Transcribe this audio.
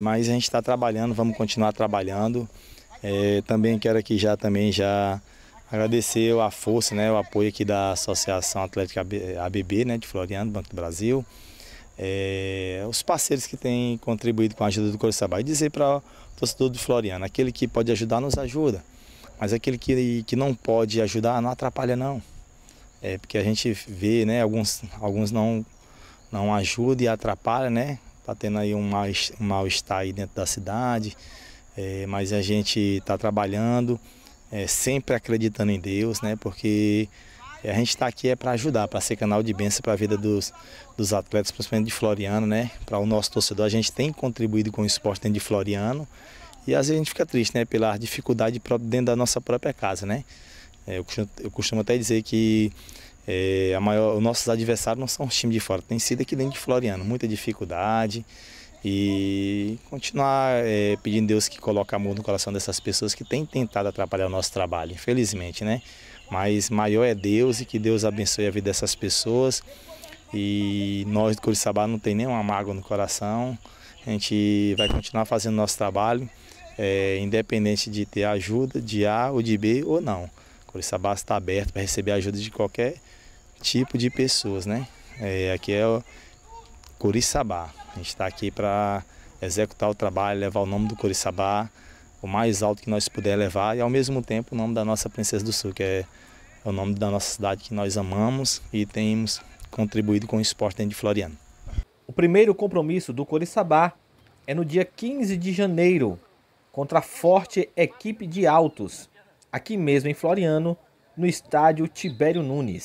Mas a gente está trabalhando, vamos continuar trabalhando. É, também quero aqui já também já agradecer a força, né, o apoio aqui da Associação Atlética ABB, né, de Floriano, Banco do Brasil. É, os parceiros que têm contribuído com a ajuda do Coriçaba. E dizer para o torcedor do Floriano, aquele que pode ajudar, nos ajuda. Mas aquele que, que não pode ajudar, não atrapalha não. É, porque a gente vê, né, alguns, alguns não, não ajudam e atrapalham, né, Está tendo aí um mal-estar aí dentro da cidade, é, mas a gente está trabalhando, é, sempre acreditando em Deus, né? Porque a gente está aqui é para ajudar, para ser canal de bênção para a vida dos, dos atletas, principalmente de Floriano, né? Para o nosso torcedor, a gente tem contribuído com o esporte dentro de Floriano e às vezes a gente fica triste, né? Pela dificuldade dentro da nossa própria casa, né? É, eu, costumo, eu costumo até dizer que é, a maior, os nossos adversários não são os times de fora, tem sido aqui dentro de Floriano, muita dificuldade. E continuar é, pedindo a Deus que coloque amor no coração dessas pessoas que têm tentado atrapalhar o nosso trabalho, infelizmente, né? Mas maior é Deus e que Deus abençoe a vida dessas pessoas. E nós do Curiçabá não tem nenhuma mágoa no coração. A gente vai continuar fazendo nosso trabalho, é, independente de ter ajuda de A ou de B ou não. Coriçaba está aberto para receber ajuda de qualquer tipo de pessoas, né? É, aqui é o Coriçaba. A gente está aqui para executar o trabalho, levar o nome do Coriçaba o mais alto que nós puder levar e ao mesmo tempo o nome da nossa Princesa do Sul, que é o nome da nossa cidade que nós amamos e temos contribuído com o esporte dentro de Floriano. O primeiro compromisso do Coriçaba é no dia 15 de janeiro, contra a forte equipe de Altos, aqui mesmo em Floriano, no estádio Tibério Nunes.